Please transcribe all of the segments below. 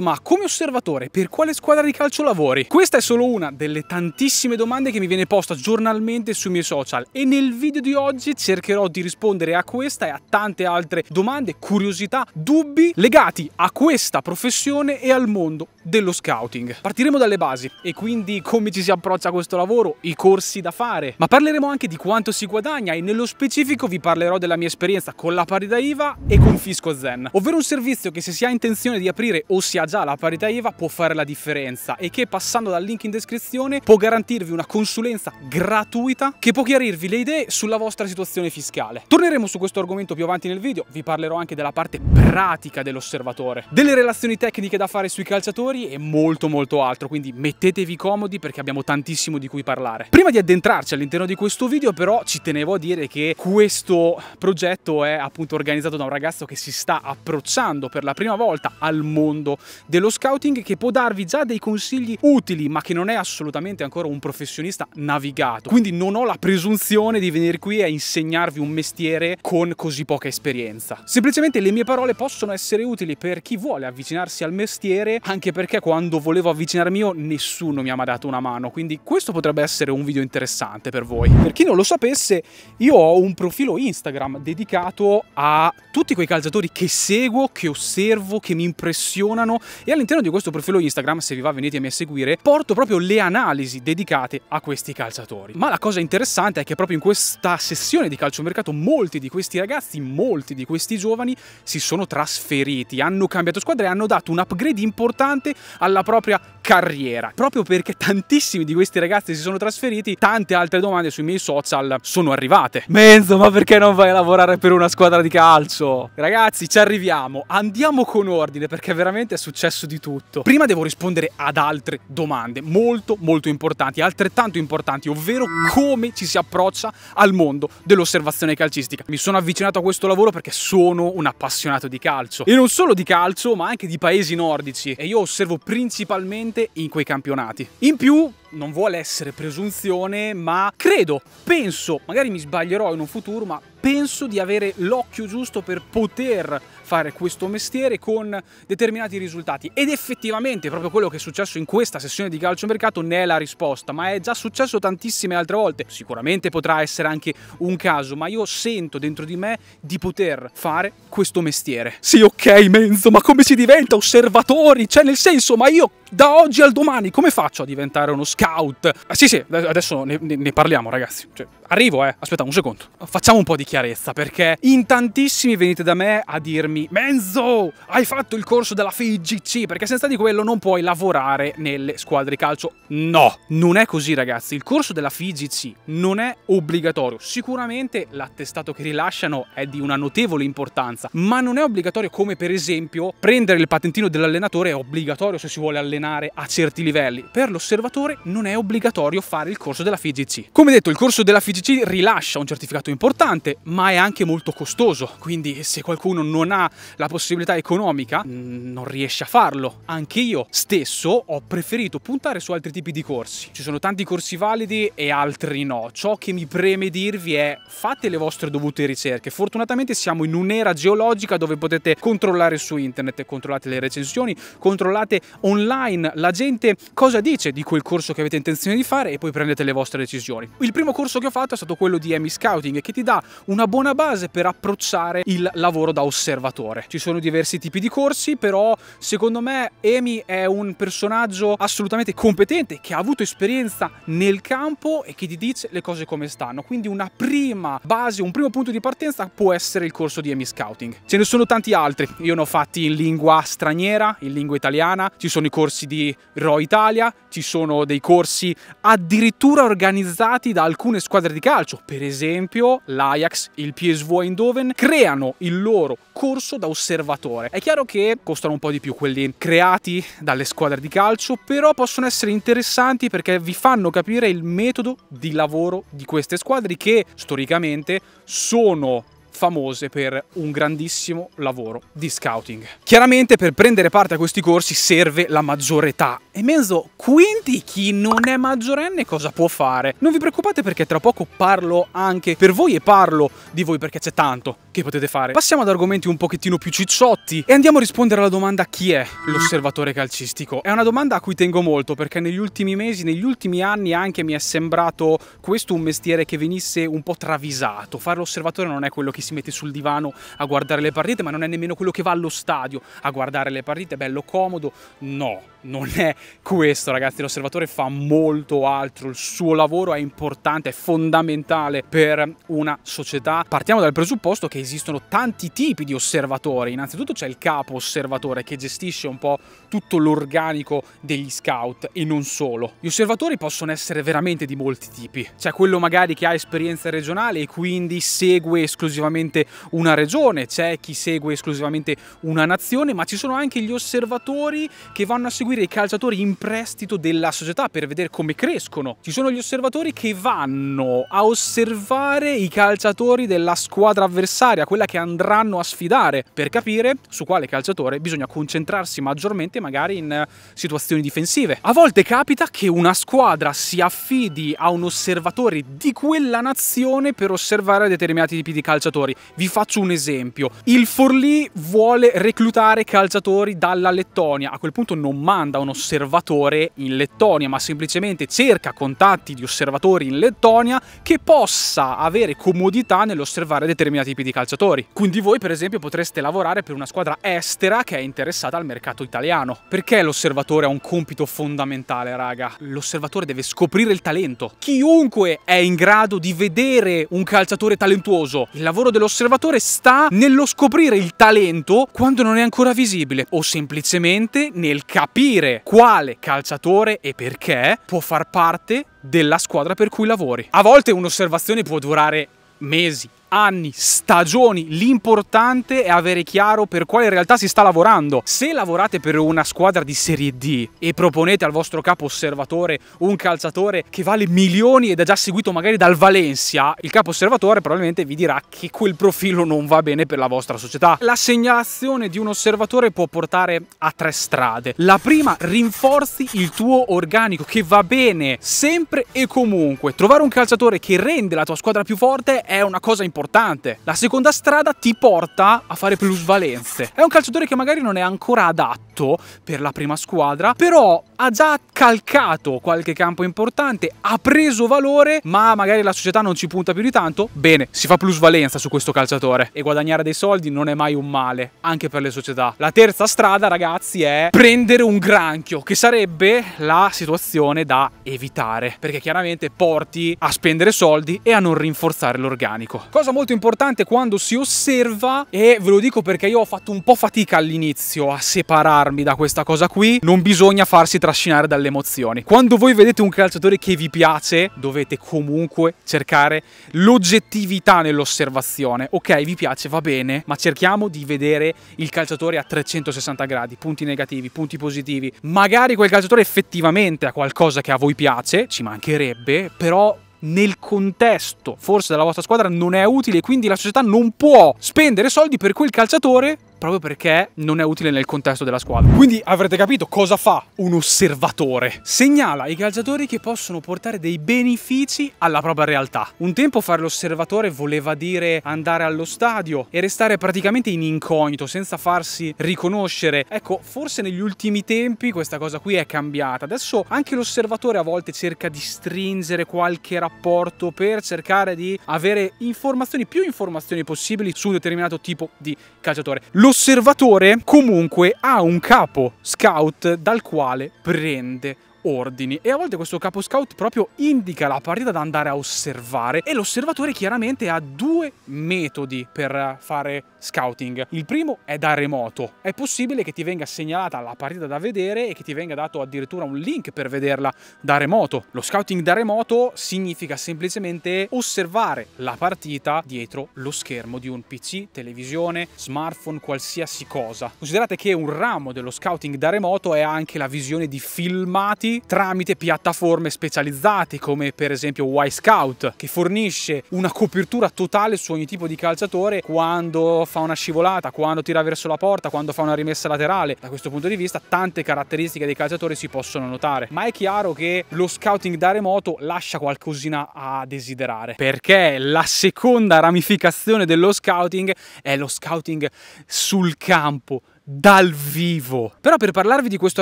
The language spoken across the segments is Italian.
ma come osservatore, per quale squadra di calcio lavori? Questa è solo una delle tantissime domande che mi viene posta giornalmente sui miei social e nel video di oggi cercherò di rispondere a questa e a tante altre domande, curiosità, dubbi legati a questa professione e al mondo dello scouting. Partiremo dalle basi e quindi come ci si approccia a questo lavoro, i corsi da fare, ma parleremo anche di quanto si guadagna e nello specifico vi parlerò della mia esperienza con la parità IVA e con Fisco Zen, ovvero un servizio che se si ha intenzione di aprire ossia già la parità IVA, può fare la differenza e che passando dal link in descrizione può garantirvi una consulenza gratuita che può chiarirvi le idee sulla vostra situazione fiscale. Torneremo su questo argomento più avanti nel video, vi parlerò anche della parte pratica dell'osservatore, delle relazioni tecniche da fare sui calciatori e molto molto altro, quindi mettetevi comodi perché abbiamo tantissimo di cui parlare. Prima di addentrarci all'interno di questo video però ci tenevo a dire che questo progetto è appunto organizzato da un ragazzo che si sta approcciando per la prima volta al mondo mondo dello scouting che può darvi già dei consigli utili, ma che non è assolutamente ancora un professionista navigato. Quindi non ho la presunzione di venire qui a insegnarvi un mestiere con così poca esperienza. Semplicemente le mie parole possono essere utili per chi vuole avvicinarsi al mestiere, anche perché quando volevo avvicinarmi io nessuno mi ha mai dato una mano, quindi questo potrebbe essere un video interessante per voi. Per chi non lo sapesse, io ho un profilo Instagram dedicato a tutti quei calciatori che seguo, che osservo, che mi impressionano ragionano e all'interno di questo profilo Instagram, se vi va venitemi a seguire, porto proprio le analisi dedicate a questi calciatori. Ma la cosa interessante è che proprio in questa sessione di calciomercato molti di questi ragazzi, molti di questi giovani si sono trasferiti, hanno cambiato squadra e hanno dato un upgrade importante alla propria carriera. Proprio perché tantissimi di questi ragazzi si sono trasferiti, tante altre domande sui miei social sono arrivate. Menzo, ma perché non vai a lavorare per una squadra di calcio? Ragazzi, ci arriviamo. Andiamo con ordine perché veramente veramente è successo di tutto. Prima devo rispondere ad altre domande molto molto importanti, altrettanto importanti, ovvero come ci si approccia al mondo dell'osservazione calcistica. Mi sono avvicinato a questo lavoro perché sono un appassionato di calcio e non solo di calcio ma anche di paesi nordici e io osservo principalmente in quei campionati. In più non vuole essere presunzione, ma credo, penso, magari mi sbaglierò in un futuro, ma penso di avere l'occhio giusto per poter fare questo mestiere con determinati risultati ed effettivamente proprio quello che è successo in questa sessione di calcio mercato ne è la risposta ma è già successo tantissime altre volte sicuramente potrà essere anche un caso ma io sento dentro di me di poter fare questo mestiere sì ok Menzo ma come si diventa osservatori cioè nel senso ma io da oggi al domani come faccio a diventare uno scherzo blackout. Ah, sì, sì, adesso ne, ne, ne parliamo, ragazzi. Cioè, arrivo, eh. Aspetta un secondo. Facciamo un po' di chiarezza perché in tantissimi venite da me a dirmi: Menzo, hai fatto il corso della FIGC perché senza di quello non puoi lavorare nelle squadre di calcio. No, non è così, ragazzi. Il corso della FIGC non è obbligatorio. Sicuramente l'attestato che rilasciano è di una notevole importanza, ma non è obbligatorio come per esempio prendere il patentino dell'allenatore è obbligatorio se si vuole allenare a certi livelli. Per l'osservatore non è obbligatorio fare il corso della FIGC. Come detto, il corso della FIGC rilascia un certificato importante, ma è anche molto costoso, quindi se qualcuno non ha la possibilità economica, mm, non riesce a farlo. Anche io stesso ho preferito puntare su altri tipi di corsi. Ci sono tanti corsi validi e altri no. Ciò che mi preme dirvi è fate le vostre dovute ricerche. Fortunatamente siamo in un'era geologica dove potete controllare su internet, controllate le recensioni, controllate online la gente cosa dice di quel corso che avete intenzione di fare e poi prendete le vostre decisioni. Il primo corso che ho fatto è stato quello di Emi Scouting che ti dà una buona base per approcciare il lavoro da osservatore. Ci sono diversi tipi di corsi, però secondo me Emi è un personaggio assolutamente competente che ha avuto esperienza nel campo e che ti dice le cose come stanno. Quindi una prima base, un primo punto di partenza può essere il corso di Emi Scouting. Ce ne sono tanti altri, io ne ho fatti in lingua straniera, in lingua italiana, ci sono i corsi di Ro Italia, ci sono dei corsi addirittura organizzati da alcune squadre di calcio, per esempio l'Ajax, il PSV Eindhoven, creano il loro corso da osservatore. È chiaro che costano un po' di più quelli creati dalle squadre di calcio, però possono essere interessanti perché vi fanno capire il metodo di lavoro di queste squadre che storicamente sono famose per un grandissimo lavoro di scouting. Chiaramente per prendere parte a questi corsi serve la maggiore età. E mezzo, quindi chi non è maggiorenne cosa può fare? Non vi preoccupate perché tra poco parlo anche per voi e parlo di voi perché c'è tanto che potete fare. Passiamo ad argomenti un pochettino più cicciotti e andiamo a rispondere alla domanda chi è l'osservatore calcistico. È una domanda a cui tengo molto perché negli ultimi mesi, negli ultimi anni anche mi è sembrato questo un mestiere che venisse un po' travisato. Fare l'osservatore non è quello che che si mette sul divano a guardare le partite, ma non è nemmeno quello che va allo stadio a guardare le partite, bello comodo, no non è questo ragazzi, l'osservatore fa molto altro, il suo lavoro è importante, è fondamentale per una società. Partiamo dal presupposto che esistono tanti tipi di osservatori, innanzitutto c'è il capo osservatore che gestisce un po' tutto l'organico degli scout e non solo. Gli osservatori possono essere veramente di molti tipi, c'è quello magari che ha esperienza regionale e quindi segue esclusivamente una regione, c'è chi segue esclusivamente una nazione, ma ci sono anche gli osservatori che vanno a seguire seguire i calciatori in prestito della società per vedere come crescono. Ci sono gli osservatori che vanno a osservare i calciatori della squadra avversaria, quella che andranno a sfidare, per capire su quale calciatore bisogna concentrarsi maggiormente magari in situazioni difensive. A volte capita che una squadra si affidi a un osservatore di quella nazione per osservare determinati tipi di calciatori. Vi faccio un esempio. Il Forlì vuole reclutare calciatori dalla Lettonia. A quel punto non manca manda un osservatore in Lettonia, ma semplicemente cerca contatti di osservatori in Lettonia che possa avere comodità nell'osservare determinati tipi di calciatori. Quindi voi per esempio potreste lavorare per una squadra estera che è interessata al mercato italiano. Perché l'osservatore ha un compito fondamentale, raga? L'osservatore deve scoprire il talento. Chiunque è in grado di vedere un calciatore talentuoso. Il lavoro dell'osservatore sta nello scoprire il talento quando non è ancora visibile o semplicemente nel capire capire quale calciatore e perché può far parte della squadra per cui lavori. A volte un'osservazione può durare mesi, anni, stagioni. L'importante è avere chiaro per quale realtà si sta lavorando. Se lavorate per una squadra di Serie D e proponete al vostro capo osservatore un calciatore che vale milioni ed è già seguito magari dal Valencia, il capo osservatore probabilmente vi dirà che quel profilo non va bene per la vostra società. La segnalazione di un osservatore può portare a tre strade. La prima, rinforzi il tuo organico che va bene sempre e comunque. Trovare un calciatore che rende la tua squadra più forte è una cosa importante importante. La seconda strada ti porta a fare plusvalenze. È un calciatore che magari non è ancora adatto per la prima squadra, però ha già calcato qualche campo importante, ha preso valore, ma magari la società non ci punta più di tanto. Bene, si fa plusvalenza su questo calciatore e guadagnare dei soldi non è mai un male, anche per le società. La terza strada, ragazzi, è prendere un granchio, che sarebbe la situazione da evitare, perché chiaramente porti a spendere soldi e a non rinforzare l'organico. Cosa molto importante quando si osserva e ve lo dico perché io ho fatto un po' fatica all'inizio a separarmi da questa cosa qui, non bisogna farsi trascinare dalle emozioni. Quando voi vedete un calciatore che vi piace, dovete comunque cercare l'oggettività nell'osservazione. Ok, vi piace, va bene, ma cerchiamo di vedere il calciatore a 360 gradi, punti negativi, punti positivi. Magari quel calciatore effettivamente ha qualcosa che a voi piace, ci mancherebbe, però nel contesto forse della vostra squadra non è utile, e quindi la società non può spendere soldi per quel calciatore proprio perché non è utile nel contesto della squadra. Quindi avrete capito cosa fa un osservatore. Segnala ai calciatori che possono portare dei benefici alla propria realtà. Un tempo fare l'osservatore voleva dire andare allo stadio e restare praticamente in incognito, senza farsi riconoscere. Ecco, forse negli ultimi tempi questa cosa qui è cambiata. Adesso anche l'osservatore a volte cerca di stringere qualche rapporto per cercare di avere informazioni, più informazioni possibili su un determinato tipo di calciatore. Lo l'osservatore comunque ha un capo scout dal quale prende ordini e a volte questo capo scout proprio indica la partita da andare a osservare e l'osservatore chiaramente ha due metodi per fare scouting. Il primo è da remoto, è possibile che ti venga segnalata la partita da vedere e che ti venga dato addirittura un link per vederla da remoto. Lo scouting da remoto significa semplicemente osservare la partita dietro lo schermo di un PC, televisione, smartphone, qualsiasi cosa. Considerate che un ramo dello scouting da remoto è anche la visione di filmati tramite piattaforme specializzate come per esempio Y Scout che fornisce una copertura totale su ogni tipo di calciatore quando fa una scivolata, quando tira verso la porta, quando fa una rimessa laterale. Da questo punto di vista tante caratteristiche dei calciatori si possono notare, ma è chiaro che lo scouting da remoto lascia qualcosina a desiderare perché la seconda ramificazione dello scouting è lo scouting sul campo dal vivo. Però per parlarvi di questo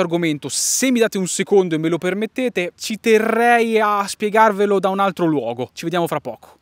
argomento, se mi date un secondo e me lo permettete, ci terrei a spiegarvelo da un altro luogo. Ci vediamo fra poco.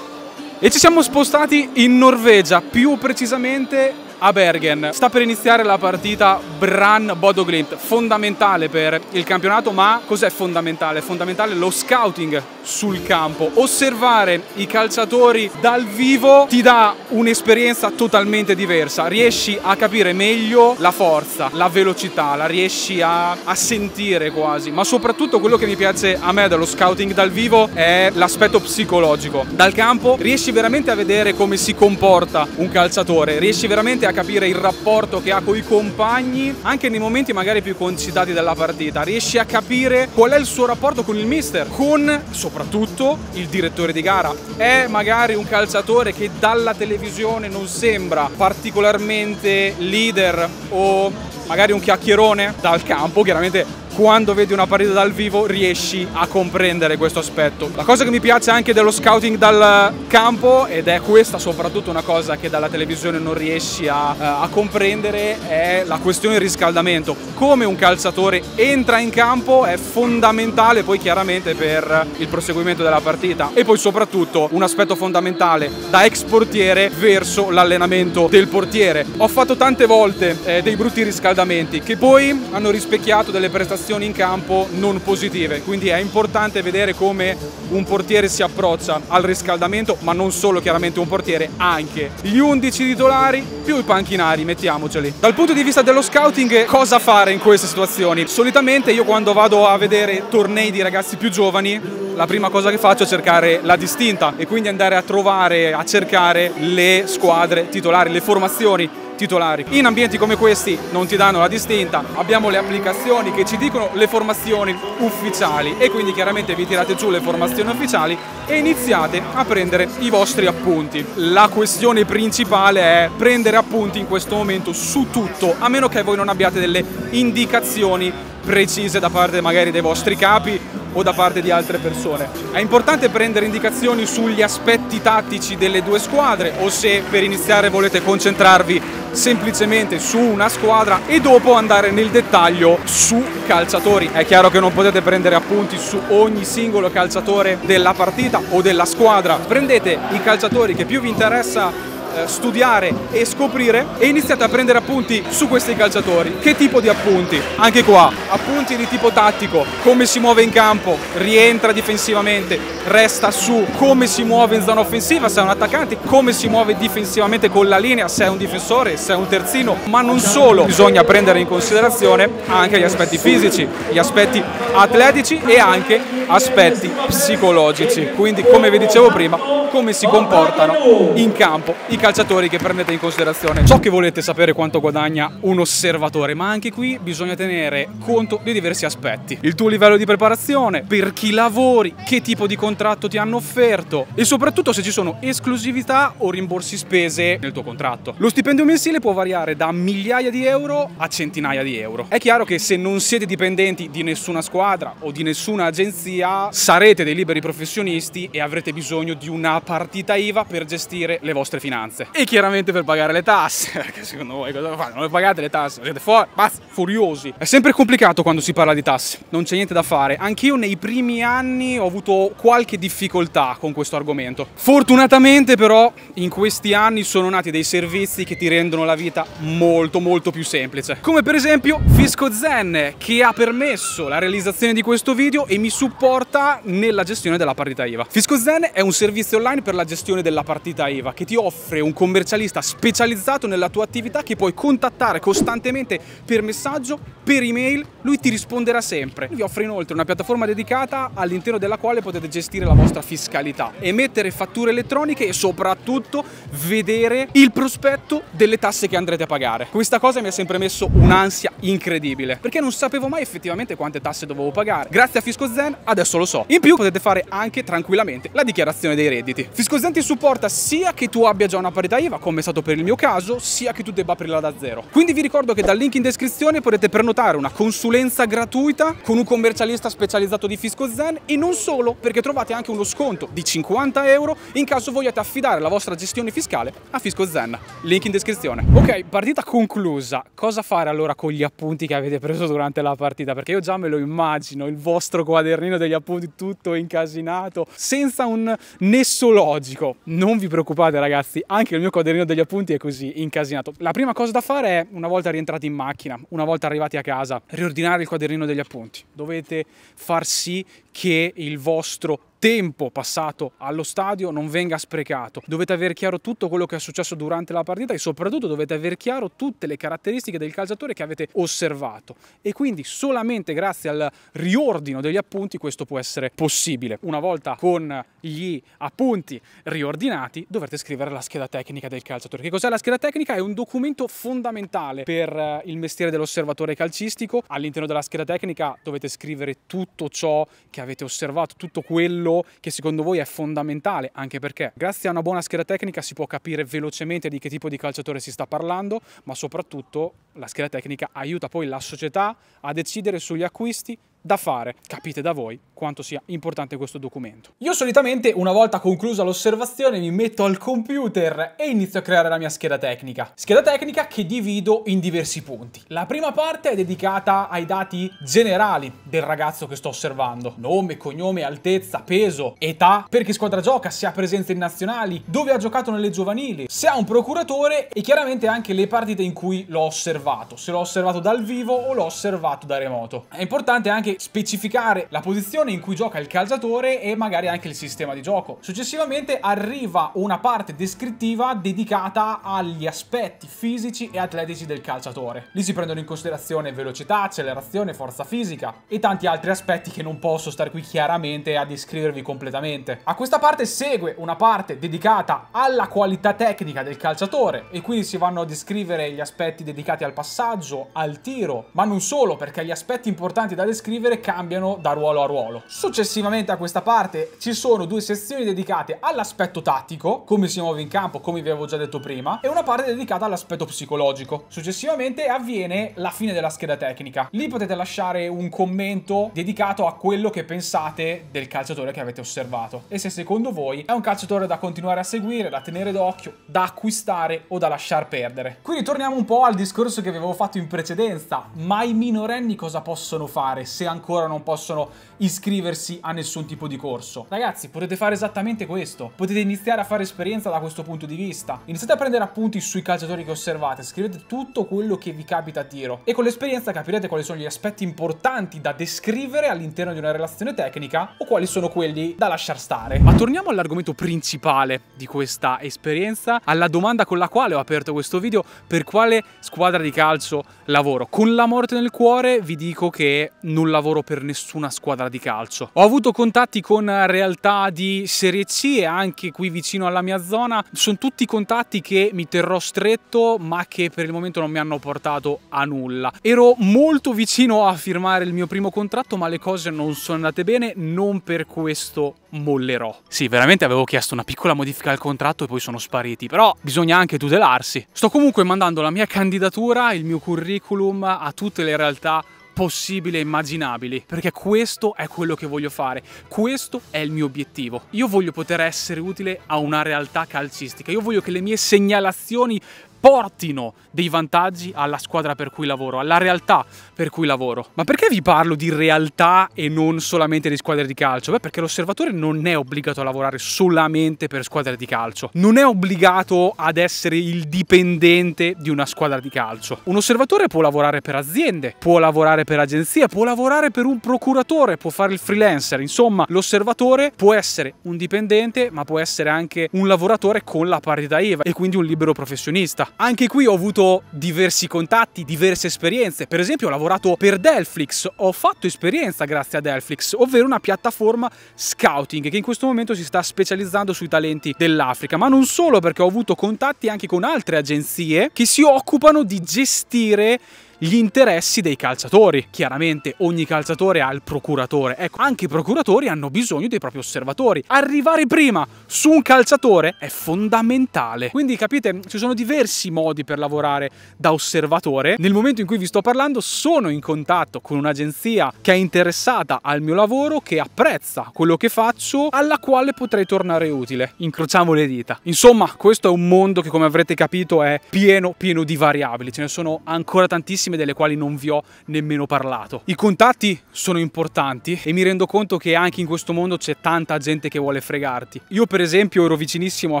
E ci siamo spostati in Norvegia, più precisamente a Bergen. Sta per iniziare la partita Bran-Bodoglint, fondamentale per il campionato, ma cos'è fondamentale? È fondamentale lo scouting sul campo. Osservare i calciatori dal vivo ti dà un'esperienza totalmente diversa, riesci a capire meglio la forza, la velocità, la riesci a, a sentire quasi, ma soprattutto quello che mi piace a me dello scouting dal vivo è l'aspetto psicologico. Dal campo riesci veramente a vedere come si comporta un calciatore, riesci veramente a capire il rapporto che ha con i compagni, anche nei momenti magari più concitati della partita, riesci a capire qual è il suo rapporto con il mister, con soprattutto il direttore di gara. È magari un calciatore che dalla televisione non sembra particolarmente leader o magari un chiacchierone dal campo, chiaramente quando vedi una partita dal vivo riesci a comprendere questo aspetto. La cosa che mi piace anche dello scouting dal campo, ed è questa soprattutto una cosa che dalla televisione non riesci a, eh, a comprendere, è la questione riscaldamento. Come un calciatore entra in campo è fondamentale poi chiaramente per il proseguimento della partita e poi soprattutto un aspetto fondamentale da ex portiere verso l'allenamento del portiere. Ho fatto tante volte eh, dei brutti riscaldamenti che poi hanno rispecchiato delle prestazioni azioni in campo non positive, quindi è importante vedere come un portiere si approccia al riscaldamento, ma non solo chiaramente un portiere, anche gli 11 titolari più i panchinari, mettiamoceli. Dal punto di vista dello scouting, cosa fare in queste situazioni? Solitamente io quando vado a vedere tornei di ragazzi più giovani, la prima cosa che faccio è cercare la distinta e quindi andare a trovare, a cercare le squadre titolari, le formazioni titolari. In ambienti come questi non ti danno la distinta, abbiamo le applicazioni che ci dicono le formazioni ufficiali e quindi chiaramente vi tirate giù le formazioni ufficiali e iniziate a prendere i vostri appunti. La questione principale è prendere appunti in questo momento su tutto, a meno che voi non abbiate delle indicazioni precise da parte magari dei vostri capi o da parte di altre persone. È importante prendere indicazioni sugli aspetti tattici delle due squadre o se per iniziare volete concentrarvi semplicemente su una squadra e dopo andare nel dettaglio su calciatori. È chiaro che non potete prendere appunti su ogni singolo calciatore della partita o della squadra. Prendete i calciatori che più vi interessa eh, studiare e scoprire e iniziate a prendere appunti su questi calciatori. Che tipo di appunti? Anche qua, appunti di tipo tattico, come si muove in campo, rientra difensivamente, resta su, come si muove in zona offensiva se è un attaccante, come si muove difensivamente con la linea se è un difensore, se è un terzino, ma non solo, bisogna prendere in considerazione anche gli aspetti fisici, gli aspetti atletici e anche aspetti psicologici. Quindi come vi dicevo prima, come si comportano in campo i calciatori calciatori che prendete in considerazione. So che volete sapere quanto guadagna un osservatore, ma anche qui bisogna tenere conto di diversi aspetti. Il tuo livello di preparazione, per chi lavori, che tipo di contratto ti hanno offerto e soprattutto se ci sono esclusività o rimborsi spese nel tuo contratto. Lo stipendio mensile può variare da migliaia di euro a centinaia di euro. È chiaro che se non siete dipendenti di nessuna squadra o di nessuna agenzia, sarete dei liberi professionisti e avrete bisogno di una partita IVA per gestire le vostre finanze vacanze e chiaramente per pagare le tasse, perché secondo voi cosa fate? Non le pagate le tasse, siete fuori, basta, furiosi. È sempre complicato quando si parla di tasse, non c'è niente da fare. Anch'io nei primi anni ho avuto qualche difficoltà con questo argomento. Fortunatamente però in questi anni sono nati dei servizi che ti rendono la vita molto molto più semplice. Come per esempio Fisco Zen che ha permesso la realizzazione di questo video e mi supporta nella gestione della partita IVA. Fisco Zen è un servizio online per la gestione della partita IVA che ti offre un commercialista specializzato nella tua attività che puoi contattare costantemente per messaggio, per email, lui ti risponderà sempre. Vi offre inoltre una piattaforma dedicata all'interno della quale potete gestire la vostra fiscalità, emettere fatture elettroniche e soprattutto vedere il prospetto delle tasse che andrete a pagare. Questa cosa mi ha sempre messo un'ansia incredibile, perché non sapevo mai effettivamente quante tasse dovevo pagare. Grazie a FiscoZen adesso lo so. In più potete fare anche tranquillamente la dichiarazione dei redditi. FiscoZen ti supporta sia che tu abbia già una IVA, come è stato per il mio caso, sia che tu debba aprirla da zero. Quindi vi ricordo che dal link in descrizione potete prenotare una consulenza gratuita con un commercialista specializzato di Fisco Zen e non solo, perché trovate anche uno sconto di 50 euro in caso vogliate affidare la vostra gestione fiscale a Fisco Zen. Link in descrizione. Ok, partita conclusa. Cosa fare allora con gli appunti che avete preso durante la partita? Perché io già me lo immagino, il vostro quadernino degli appunti tutto incasinato, senza un nesso logico. Non vi preoccupate ragazzi, anche il mio quadernino degli appunti è così, incasinato. La prima cosa da fare è, una volta rientrati in macchina, una volta arrivati a casa, riordinare il quadernino degli appunti. Dovete far sì che il vostro tempo passato allo stadio non venga sprecato. Dovete avere chiaro tutto quello che è successo durante la partita e soprattutto dovete avere chiaro tutte le caratteristiche del calciatore che avete osservato e quindi solamente grazie al riordino degli appunti questo può essere possibile. Una volta con gli appunti riordinati dovrete scrivere la scheda tecnica del calciatore. Che cos'è la scheda tecnica? È un documento fondamentale per eh, il mestiere dell'osservatore calcistico. All'interno della scheda tecnica dovete scrivere tutto ciò che avete osservato, tutto quello quello che secondo voi è fondamentale, anche perché grazie a una buona scheda tecnica si può capire velocemente di che tipo di calciatore si sta parlando, ma soprattutto la scheda tecnica aiuta poi la società a decidere sugli acquisti da fare. Capite da voi quanto sia importante questo documento. Io solitamente una volta conclusa l'osservazione mi metto al computer e inizio a creare la mia scheda tecnica. Scheda tecnica che divido in diversi punti. La prima parte è dedicata ai dati generali del ragazzo che sto osservando. Nome, cognome, altezza, peso, età, per che squadra gioca, se ha presenze in nazionali, dove ha giocato nelle giovanili, se ha un procuratore e chiaramente anche le partite in cui l'ho osservato, se l'ho osservato dal vivo o l'ho osservato da remoto. È importante anche specificare la posizione posizione in cui gioca il calciatore e magari anche il sistema di gioco. Successivamente arriva una parte descrittiva dedicata agli aspetti fisici e atletici del calciatore. Lì si prendono in considerazione velocità, accelerazione, forza fisica e tanti altri aspetti che non posso stare qui chiaramente a descrivervi completamente. A questa parte segue una parte dedicata alla qualità tecnica del calciatore e qui si vanno a descrivere gli aspetti dedicati al passaggio, al tiro, ma non solo perché gli aspetti importanti da descrivere cambiano da ruolo a ruolo ruolo. Successivamente a questa parte ci sono due sezioni dedicate all'aspetto tattico, come si muove in campo, come vi avevo già detto prima, e una parte dedicata all'aspetto psicologico. Successivamente avviene la fine della scheda tecnica. Lì potete lasciare un commento dedicato a quello che pensate del calciatore che avete osservato e se secondo voi è un calciatore da continuare a seguire, da tenere d'occhio, da acquistare o da lasciar perdere. Quindi torniamo un po' al discorso che vi avevo fatto in precedenza, ma i minorenni cosa possono fare se ancora non possono iscriversi iscriversi a nessun tipo di corso. Ragazzi, potete fare esattamente questo. Potete iniziare a fare esperienza da questo punto di vista. Iniziate a prendere appunti sui calciatori che osservate, scrivete tutto quello che vi capita a tiro e con l'esperienza capirete quali sono gli aspetti importanti da descrivere all'interno di una relazione tecnica o quali sono quelli da lasciar stare. Ma torniamo all'argomento principale di questa esperienza, alla domanda con la quale ho aperto questo video, per quale squadra di calcio lavoro. Con la morte nel cuore vi dico che non lavoro per nessuna squadra di calcio calcio. Ho avuto contatti con eh, realtà di Serie C e anche qui vicino alla mia zona, sono tutti contatti che mi terrò stretto ma che per il momento non mi hanno portato a nulla. Ero molto vicino a firmare il mio primo contratto ma le cose non sono andate bene, non per questo mollerò. Sì, veramente avevo chiesto una piccola modifica al contratto e poi sono spariti, però bisogna anche tutelarsi. Sto comunque mandando la mia candidatura, il mio curriculum a tutte le realtà possibile e immaginabili, perché questo è quello che voglio fare, questo è il mio obiettivo. Io voglio poter essere utile a una realtà calcistica, io voglio che le mie segnalazioni portino dei vantaggi alla squadra per cui lavoro, alla realtà per cui lavoro. Ma perché vi parlo di realtà e non solamente di squadre di calcio? Beh, perché l'osservatore non è obbligato a lavorare solamente per squadre di calcio, non è obbligato ad essere il dipendente di una squadra di calcio. Un osservatore può lavorare per aziende, può lavorare per agenzie, può lavorare per un procuratore, può fare il freelancer, insomma, l'osservatore può essere un dipendente, ma può essere anche un lavoratore con la partita IVA e quindi un libero professionista. Anche qui ho avuto diversi contatti, diverse esperienze. Per esempio ho lavorato per Delflix, ho fatto esperienza grazie a Delflix, ovvero una piattaforma scouting che in questo momento si sta specializzando sui talenti dell'Africa, ma non solo perché ho avuto contatti anche con altre agenzie che si occupano di gestire gli interessi dei calciatori. Chiaramente ogni calciatore ha il procuratore, ecco, anche i procuratori hanno bisogno dei propri osservatori. Arrivare prima su un calciatore è fondamentale. Quindi capite, ci sono diversi modi per lavorare da osservatore. Nel momento in cui vi sto parlando sono in contatto con un'agenzia che è interessata al mio lavoro, che apprezza quello che faccio, alla quale potrei tornare utile. Incrociamo le dita. Insomma, questo è un mondo che come avrete capito è pieno pieno di variabili, ce ne sono ancora tantissime tantissime delle quali non vi ho nemmeno parlato. I contatti sono importanti e mi rendo conto che anche in questo mondo c'è tanta gente che vuole fregarti. Io per esempio ero vicinissimo a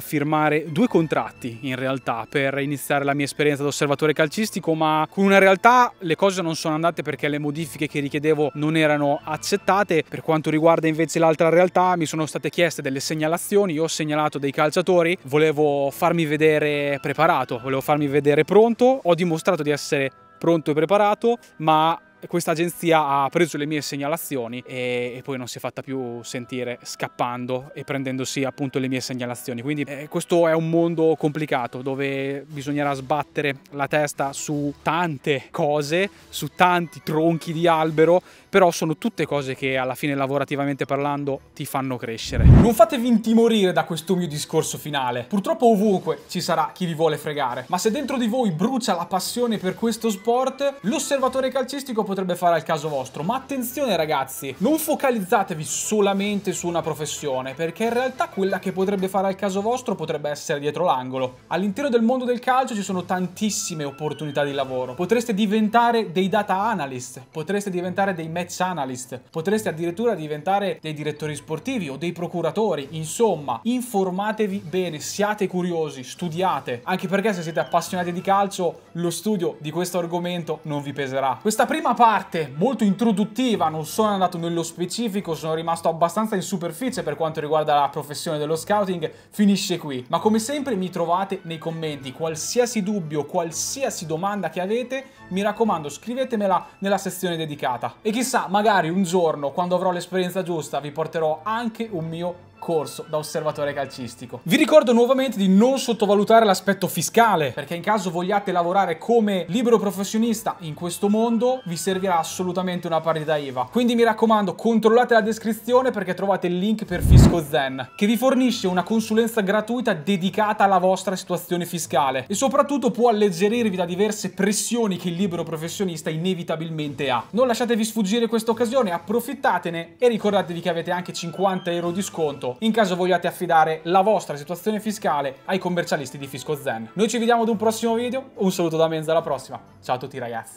firmare due contratti in realtà per iniziare la mia esperienza da osservatore calcistico, ma con una realtà le cose non sono andate perché le modifiche che richiedevo non erano accettate. Per quanto riguarda invece l'altra realtà, mi sono state chieste delle segnalazioni, io ho segnalato dei calciatori, volevo farmi vedere preparato, volevo farmi vedere pronto, ho dimostrato di essere pronto e preparato, ma questa agenzia ha preso le mie segnalazioni e, e, poi non si è fatta più sentire scappando e prendendosi appunto le mie segnalazioni. Quindi eh, questo è un mondo complicato dove bisognerà sbattere la testa su tante cose, su tanti tronchi di albero, però sono tutte cose che alla fine lavorativamente parlando ti fanno crescere. Non fatevi intimorire da questo mio discorso finale. Purtroppo ovunque ci sarà chi vi vuole fregare, ma se dentro di voi brucia la passione per questo sport, l'osservatore calcistico potrebbe potrebbe fare al caso vostro. Ma attenzione ragazzi, non focalizzatevi solamente su una professione, perché in realtà quella che potrebbe fare al caso vostro potrebbe essere dietro l'angolo. All'interno del mondo del calcio ci sono tantissime opportunità di lavoro. Potreste diventare dei data analyst, potreste diventare dei match analyst, potreste addirittura diventare dei direttori sportivi o dei procuratori. Insomma, informatevi bene, siate curiosi, studiate, anche perché se siete appassionati di calcio, lo studio di questo argomento non vi peserà. Questa prima parte parte molto introduttiva, non sono andato nello specifico, sono rimasto abbastanza in superficie per quanto riguarda la professione dello scouting, finisce qui. Ma come sempre mi trovate nei commenti, qualsiasi dubbio, qualsiasi domanda che avete, mi raccomando scrivetemela nella sezione dedicata. E chissà, magari un giorno, quando avrò l'esperienza giusta, vi porterò anche un mio corso da osservatore calcistico. Vi ricordo nuovamente di non sottovalutare l'aspetto fiscale, perché in caso vogliate lavorare come libero professionista in questo mondo, vi servirà assolutamente una partita IVA. Quindi mi raccomando, controllate la descrizione perché trovate il link per Fisco Zen, che vi fornisce una consulenza gratuita dedicata alla vostra situazione fiscale e soprattutto può alleggerirvi da diverse pressioni che il libero professionista inevitabilmente ha. Non lasciatevi sfuggire questa occasione, approfittatene e ricordatevi che avete anche 50 euro di sconto in caso vogliate affidare la vostra situazione fiscale ai commercialisti di Fisco Zen. Noi ci vediamo ad un prossimo video, un saluto da Menza alla prossima, ciao a tutti ragazzi!